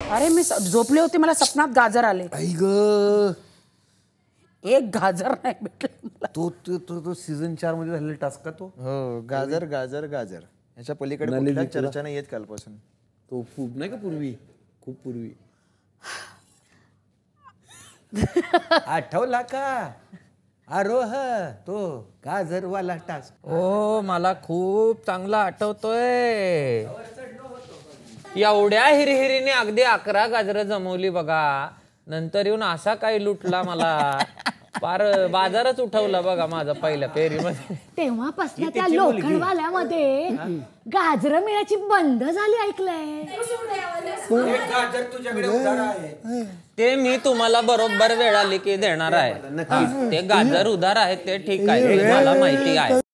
अरे मी झोपले होते मला सपनात गाजर आले ग एक गाजर नाही भेटले तो तो सीझन चार मध्ये झालेला टास्क का तो हो गाजर गाजर गाजर याच्या पलीकडे चर्चा नाही येत कालपासून तो खूप नाही का पूर्वी खूप पूर्वी आठवला का आरोह तो गाजरवाला टास्क हो मला खूप चांगला आठवतोय एवढ्या हिरहिरीने अगदी अकरा गाजरं जमवली बघा नंतर येऊन असा काय लुटला मला फार बाजारच उठवला बघा माझा पहिल्या पेरीमध्ये तेव्हापासून त्या लोखंडवाल्यामध्ये गाजर मिळायची बंद झाली ऐकलंय ते मी तुम्हाला बरोबर वेळ आली की देणार आहे ते गाजर उधार आहेत ते ठीक आहे मला माहिती आहे